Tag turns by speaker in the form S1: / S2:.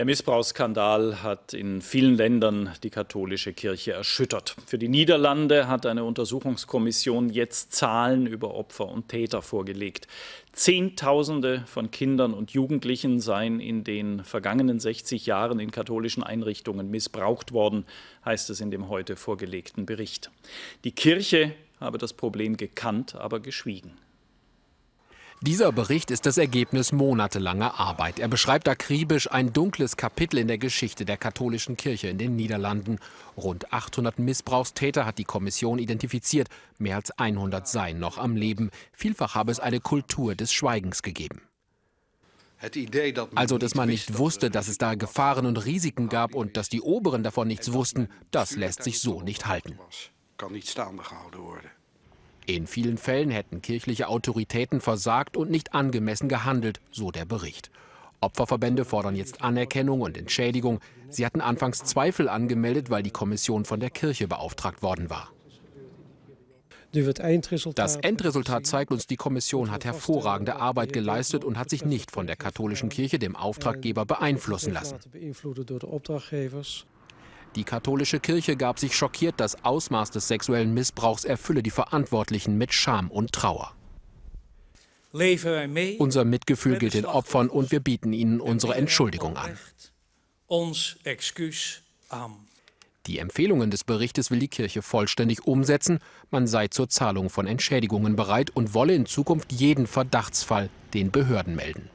S1: Der Missbrauchsskandal hat in vielen Ländern die katholische Kirche erschüttert. Für die Niederlande hat eine Untersuchungskommission jetzt Zahlen über Opfer und Täter vorgelegt. Zehntausende von Kindern und Jugendlichen seien in den vergangenen 60 Jahren in katholischen Einrichtungen missbraucht worden, heißt es in dem heute vorgelegten
S2: Bericht. Die Kirche habe das Problem gekannt, aber geschwiegen. Dieser Bericht ist das Ergebnis monatelanger Arbeit. Er beschreibt akribisch ein dunkles Kapitel in der Geschichte der katholischen Kirche in den Niederlanden. Rund 800 Missbrauchstäter hat die Kommission identifiziert. Mehr als 100 seien noch am Leben. Vielfach habe es eine Kultur des Schweigens gegeben. Also, dass man nicht wusste, dass es da Gefahren und Risiken ah, gab und dass die Oberen davon nichts wussten, das lässt sich so nicht halten. Kann nicht staande gehouden worden. In vielen Fällen hätten kirchliche Autoritäten versagt und nicht angemessen gehandelt, so der Bericht. Opferverbände fordern jetzt Anerkennung und Entschädigung. Sie hatten anfangs Zweifel angemeldet, weil die Kommission von der Kirche beauftragt worden war.
S1: Das
S2: Endresultat zeigt uns, die Kommission hat hervorragende Arbeit geleistet und hat sich nicht von der katholischen Kirche, dem Auftraggeber, beeinflussen lassen. Die katholische Kirche gab sich schockiert, das Ausmaß des sexuellen Missbrauchs erfülle die Verantwortlichen mit Scham und Trauer.
S1: Unser
S2: Mitgefühl gilt den Opfern und wir bieten ihnen unsere Entschuldigung an. Die Empfehlungen des Berichtes will die Kirche vollständig umsetzen. Man sei zur Zahlung von Entschädigungen bereit und wolle in Zukunft jeden Verdachtsfall den Behörden melden.